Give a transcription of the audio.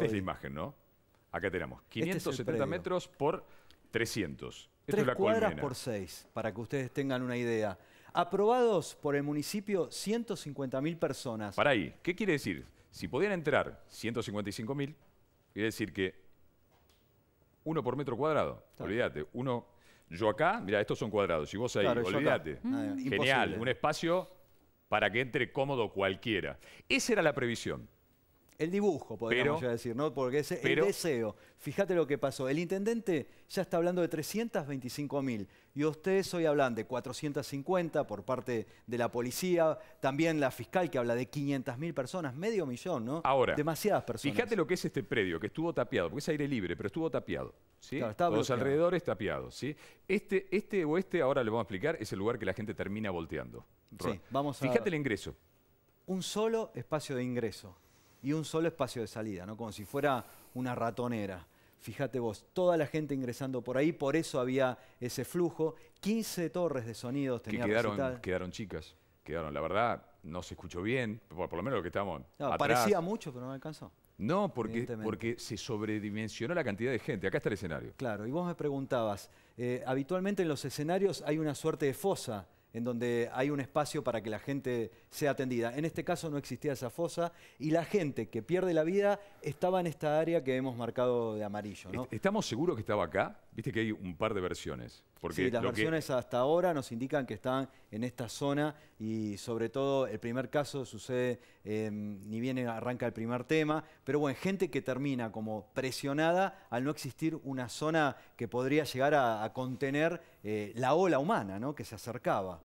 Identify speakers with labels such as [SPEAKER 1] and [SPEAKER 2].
[SPEAKER 1] Esta es
[SPEAKER 2] la imagen, ¿no? Acá tenemos 570 este metros por 300. Esto es la cuadras por
[SPEAKER 1] 6, para que ustedes tengan una idea. Aprobados por el municipio 150.000 personas. Para
[SPEAKER 2] ahí, ¿qué quiere decir? Si podían entrar 155.000, quiere decir que uno por metro cuadrado. Olvídate, uno... Yo acá, mira, estos son cuadrados. Y vos ahí, olvídate. Mm. Genial, un espacio para que entre cómodo cualquiera. Esa era la previsión.
[SPEAKER 1] El dibujo, podríamos ya
[SPEAKER 2] decir, ¿no? Porque es el
[SPEAKER 1] deseo. Fíjate lo que pasó. El intendente ya está hablando de 325 mil y ustedes hoy hablan de 450 por parte de la policía, también la fiscal que habla de 500 mil personas, medio millón, ¿no? Ahora, demasiadas personas. Fíjate
[SPEAKER 2] lo que es este predio, que estuvo tapiado, porque es aire libre, pero estuvo tapiado. ¿sí? Los alrededores tapiados. ¿sí? Este, este o este, ahora le vamos a explicar, es el lugar que la gente termina volteando. Sí, vamos a... Fíjate el ingreso.
[SPEAKER 1] Un solo espacio de ingreso y un solo espacio de salida, ¿no? como si fuera una ratonera. Fíjate vos, toda la gente ingresando por ahí, por eso había ese flujo. 15 torres de sonidos tenía que quedaron,
[SPEAKER 2] quedaron chicas, quedaron, la verdad, no se escuchó bien, por, lo menos lo que estábamos. No, Parecía
[SPEAKER 1] mucho, pero no alcanzó.
[SPEAKER 2] No, porque, porque se sobredimensionó la cantidad de gente. Acá está el escenario.
[SPEAKER 1] Claro, y vos me preguntabas, eh, habitualmente en los escenarios hay una suerte de fosa en donde hay un espacio para que la gente sea atendida. En este caso no existía esa fosa y la gente que pierde la vida estaba en esta área que hemos marcado de amarillo.
[SPEAKER 2] ¿Estamos seguros que estaba acá? Viste que hay un par de versiones. Porque sí, las versiones
[SPEAKER 1] hasta ahora nos indican que están en esta zona y sobre todo el primer caso sucede, em, ni bien arranca el primer tema, pero bueno, gente que termina como presionada al no existir una zona que podría llegar a, contener eh, la ola humana que se acercaba.